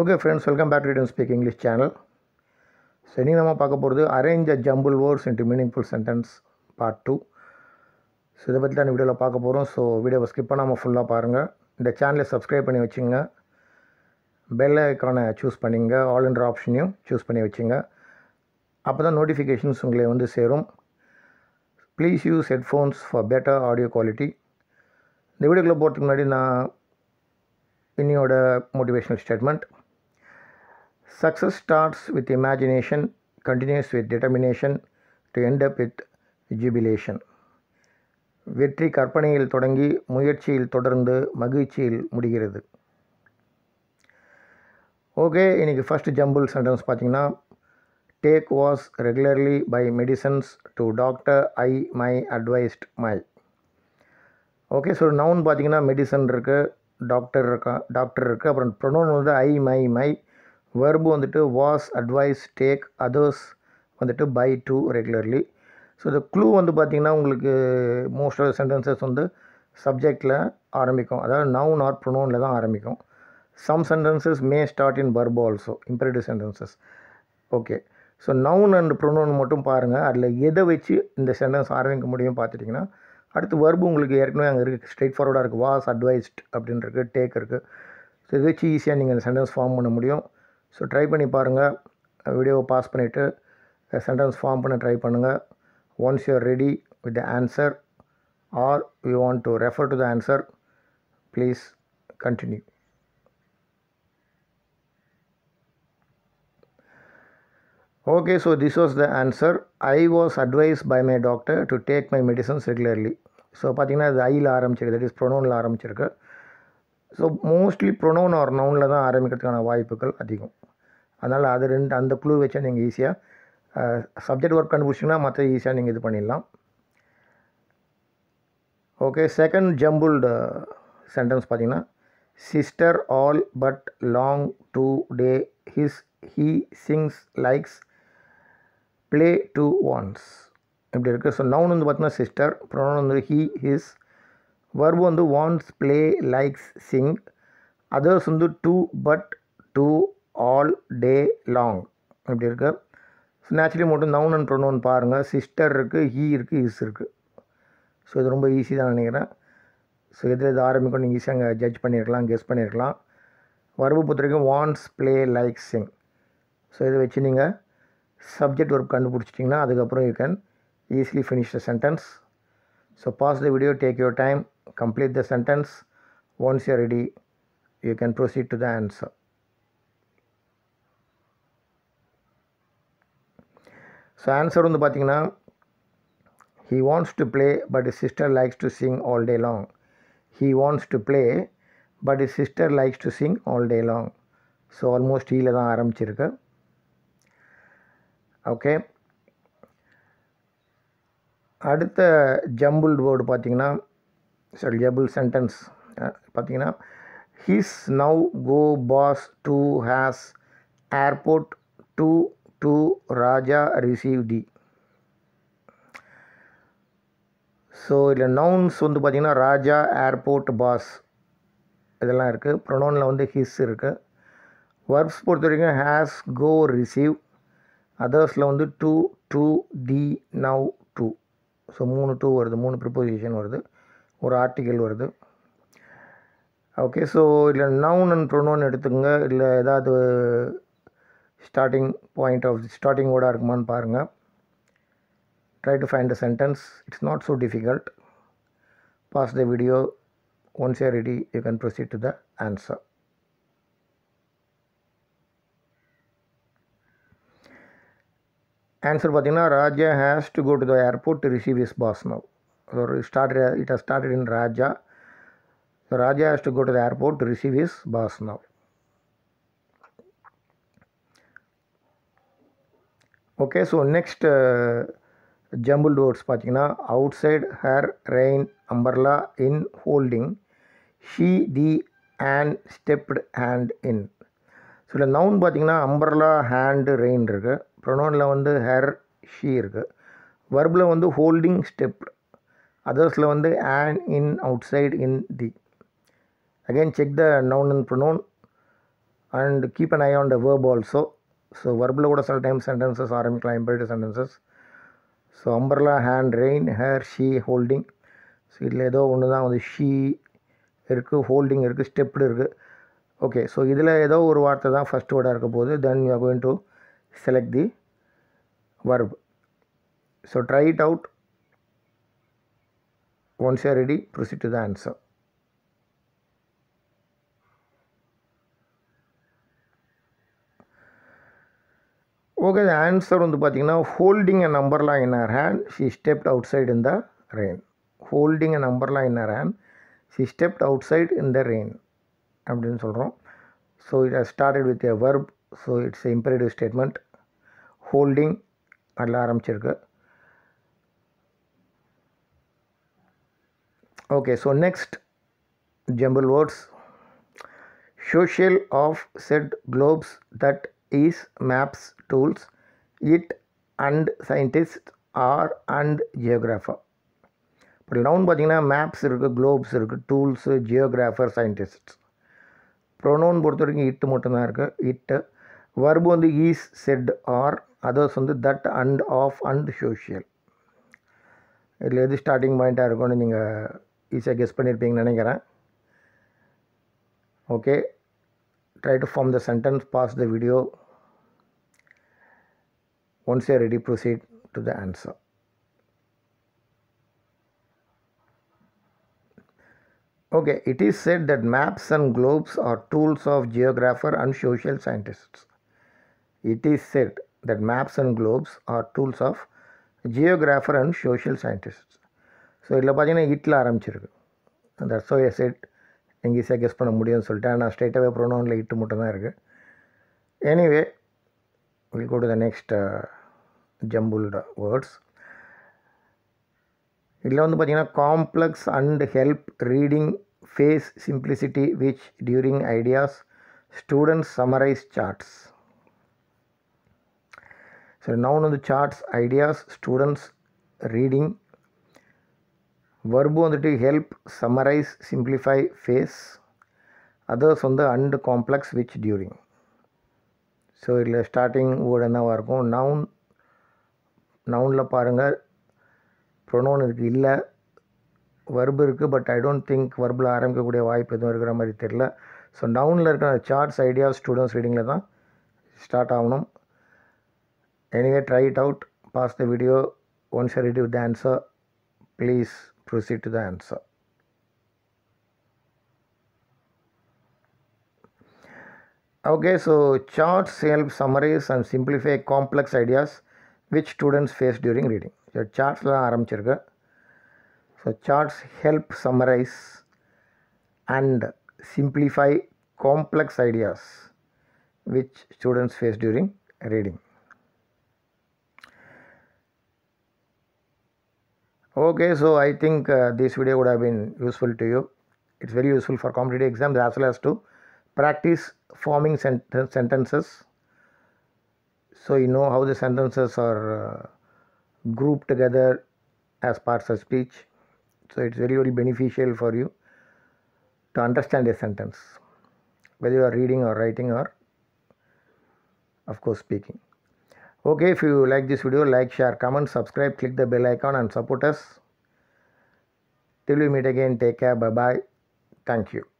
Okay friends welcome back to speak English channel so நம்ம பார்க்க போகிறது arrange a jumble words into meaningful sentence part two so இதை பற்றி தான் வீடியோவில் பார்க்க போகிறோம் ஸோ வீடியோவை ஸ்கிப் பண்ணாமல் ஃபுல்லாக பாருங்கள் இந்த சேனலை சப்ஸ்கிரைப் பண்ணி வச்சுங்க பெல் ஐக்கானை சூஸ் பண்ணிங்க ஆல் இண்டர் ஆப்ஷனையும் சூஸ் பண்ணி வச்சுங்க அப்போ தான் நோட்டிஃபிகேஷன்ஸ் உங்களை வந்து சேரும் please use headphones for better audio quality இந்த வீடியோக்குள்ளே போகிறதுக்கு முன்னாடி நான் இன்னியோட motivational statement Success starts with imagination, continues with determination, to end up with jubilation. வெற்றி கற்பனையில் தொடங்கி முயற்சியில் தொடர்ந்து மகிழ்ச்சியில் முடிகிறது ஓகே இன்றைக்கி ஃபஸ்ட் ஜம்புல் சென்டென்ஸ் பார்த்தீங்கன்னா take was regularly by medicines to doctor I my advised my okay so noun பார்த்தீங்கன்னா மெடிசன் இருக்குது டாக்டர் இருக்கா டாக்டர் இருக்குது அப்புறம் ப்ரொனவுன் வந்து ஐ மை மை வெர்பு வந்துட்டு வாஸ் அட்வைஸ் டேக் அதர்ஸ் வந்துட்டு பை டூ ரெகுலர்லி ஸோ இந்த க்ளூ வந்து பார்த்திங்கன்னா உங்களுக்கு மோஸ்ட் ஆஃப் சென்டென்சஸ் வந்து சப்ஜெக்டில் ஆரம்பிக்கும் அதாவது நவுன் ஆர் ப்ரொனோனில் தான் ஆரம்பிக்கும் some sentences may start in verb also imperative sentences okay so noun and pronoun மட்டும் பாருங்கள் அதில் எதை வச்சு இந்த சென்டென்ஸ் ஆரம்பிக்க முடியும் பார்த்துட்டிங்கன்னா அடுத்து வர்பு உங்களுக்கு ஏற்கனவே அங்கே இருக்குது ஸ்ட்ரெயிட் ஃபார்வர்டாக இருக்குது வாஸ் அட்வைஸ்ட் அப்படின்னு இருக்குது டேக் இருக்குது ஸோ இதை வச்சு ஈஸியாக நீங்கள் அந்த சென்டென்ஸ் ஃபார்ம் பண்ண முடியும் ஸோ ட்ரை பண்ணி பாருங்கள் வீடியோவை பாஸ் பண்ணிவிட்டு சென்டென்ஸ் ஃபார்ம் பண்ண ட்ரை பண்ணுங்கள் once you ready with the answer or you want to refer to the answer please continue okay so this was the answer I was advise by my doctor to take my medicines regularly so பார்த்தீங்கன்னா அது ஐயில் ஆரம்பிச்சிருக்கு that is ப்ரொனோனில் ஆரம்பிச்சிருக்கு so mostly pronoun or நவுனில் தான் ஆரம்பிக்கிறதுக்கான வாய்ப்புகள் அதிகம் அதனால் அது ரெண்டு அந்த குழு வச்சா நீங்கள் ஈஸியாக சப்ஜெக்ட் ஒர்க் கண்டுபிடிச்சிங்கன்னா மற்ற ஈஸியாக நீங்கள் இது பண்ணிடலாம் ஓகே செகண்ட் ஜம்புல்டு சென்டென்ஸ் பார்த்தீங்கன்னா sister all but long to day his he sings likes play to wants இப்படி இருக்குது ஸோ நவுன் வந்து பார்த்தீங்கன்னா சிஸ்டர் ப்ரொனவுன் வந்து ஹீ ஹிஸ் வர்ப் வந்து wants, play likes sing others வந்து to but to all day long இப்படி இருக்குது naturally மட்டும் noun அண்ட் ப்ரொனவுன் பாருங்கள் சிஸ்டர் இருக்குது ஹீ இருக்குது இஸ் இருக்குது ஸோ இது ரொம்ப ஈஸி தான் நினைக்கிறேன் ஸோ இதில் இது நீங்கள் ஈஸியாக அங்கே ஜட்ஜ் பண்ணியிருக்கலாம் கெஸ் பண்ணியிருக்கலாம் வரவு பொறுத்த வரைக்கும் likes, play like sing so இதை வச்சு நீங்கள் சப்ஜெக்ட் ஒர்க் கண்டுபிடிச்சிட்டிங்கன்னா அதுக்கப்புறம் you can easily finish the sentence So pause the video, take your time, complete the sentence. Once you are ready, you can proceed to the answer. So answer வந்து பார்த்திங்கன்னா he wants to play but is sister likes to sing all day long he wants to play but is sister likes to sing all day long so almost ஹீல தான் ஆரம்பிச்சிருக்கு okay அடுத்த jumble word பார்த்தீங்கன்னா sorry jumble sentence பார்த்தீங்கன்னா his now go boss to has airport to to Raja receive the so இதில் nouns வந்து பார்த்திங்கன்னா ராஜா airport pass இதெல்லாம் இருக்குது ப்ரொனோனில் வந்து ஹிஸ் இருக்குது ஒர்க்ஸ் பொறுத்த வரைக்கும் ஹேஸ் கோ ரிசீவ் அதர்ஸில் வந்து to to the now so மூணு டூ வருது மூணு ப்ரிப்போசிஷன் வருது ஒரு ஆர்டிக்கல் வருது ஓகே ஸோ இல்லை நவுன் அண்ட் ப்ரொனோன் எடுத்துக்கோங்க இல்லை ஏதாவது ஸ்டார்டிங் பாயிண்ட் ஆஃப் ஸ்டார்டிங் வேர்டாக இருக்குமான்னு பாருங்கள் try to find a sentence it's not so difficult pause the video once a ready you can proceed to the answer answer பார்த்தீங்கன்னா Raja has to go to the airport to receive is boss now ஒரு start it has started in Raja so Raja has to go to the airport to receive is boss now okay so next jumble டோர்ஸ் பார்த்தீங்கன்னா outside her rain umbrella in holding she the hand stepped hand in so இல்லை noun பார்த்தீங்கன்னா umbrella hand rain இருக்குது ப்ரொனோனில் வந்து hair she இருக்குது வர்பில் வந்து holding step அதர்ஸில் வந்து on in outside in the again check the noun and pronoun and keep an eye on the verb also so வர்பில் கூட சில டைம் சென்டென்சஸ் ஆரம்பிக்கலாம் imperative sentences so umbrella hand rain her she holding so இதில் ஏதோ ஒன்று தான் வந்து she இருக்குது ஹோல்டிங் இருக்குது ஸ்டெப்டு இருக்குது ஓகே ஸோ இதில் ஏதோ ஒரு வார்த்தை தான் ஃபஸ்ட் வேர்டாக இருக்க போகுது then you are going to select the verb. So try it out. Once you are ready, proceed to the answer. Okay the answer வந்து பார்த்திங்கன்னா holding a umbrella in her hand she stepped outside in the rain holding a umbrella in her hand she stepped outside in the rain அப்படின்னு சொல்கிறோம் so it has started with a verb so it's imperative statement holding அதில் ஆரம்பிச்சிருக்கு okay so next jumble words social of set globes that is maps tools it and scientist are and geographer இப்போ noun பார்த்தீங்கன்னா maps இருக்குது globes இருக்குது tools geographer scientists pronoun பொறுத்த வரைக்கும் it மட்டும்தான் இருக்குது இட்டு வர்பு வந்து ஈஸ் செட் ஆர் அதர்ஸ் வந்து that and of and social இதில் எது ஸ்டார்டிங் பாயிண்ட்டாக இருக்கும்னு நீங்கள் ஈஸியாக கெஸ் பண்ணியிருப்பீங்கன்னு நினைக்கிறேன் okay try to form the sentence pause the video once you ready proceed to the answer Okay, it is said that maps and globes are tools of geographer and social scientists. It is set that maps and globes are tools of geographer and social scientists so இதில் பார்த்தீங்கன்னா இட்டில் ஆரம்பிச்சிருக்கு அந்த so a set ஈஸியாக guess பண்ண முடியும்னு சொல்லிட்டு ஆனால் ஸ்ட்ரைட்டாகவே ப்ரோனோனில் இட்டு மட்டும் தான் இருக்குது anyway will go to the next jumbled words இதில் வந்து பார்த்தீங்கன்னா complex and help reading face simplicity which during ideas students summarize charts சரி நவுன் வந்து charts ideas students reading verb வந்துட்டு help summarize simplify face others வந்து and complex which during so இதில் starting word என்னவாக இருக்கும் நவுன் நவுனில் பாருங்கள் pronoun இருக்குது இல்லை வர்பு இருக்குது பட் ஐ டோன்ட் திங்க் வர்பில் ஆரம்பிக்கக்கூடிய வாய்ப்பு எதுவும் இருக்கிற மாதிரி தெரியல ஸோ நவுனில் இருக்கிற சார்ட்ஸ் ஐடியாஸ் ஸ்டூடெண்ட்ஸ் ரீடிங்கில் தான் ஸ்டார்ட் ஆகணும் anyway try it out pause the video once you receive the answer please proceed to the answer okay so charts help summarize and simplify complex ideas which students face during reading so charts la so charts help summarize and simplify complex ideas which students face during reading okay so i think uh, this video would have been useful to you it's very useful for competitive exams as well as to practice forming sent sentences so you know how the sentences are uh, grouped together as parts of speech so it's very very beneficial for you to understand a sentence whether you are reading or writing or of course speaking okay if you like this video like share comment subscribe click the bell icon and support us till we meet again take care bye bye thank you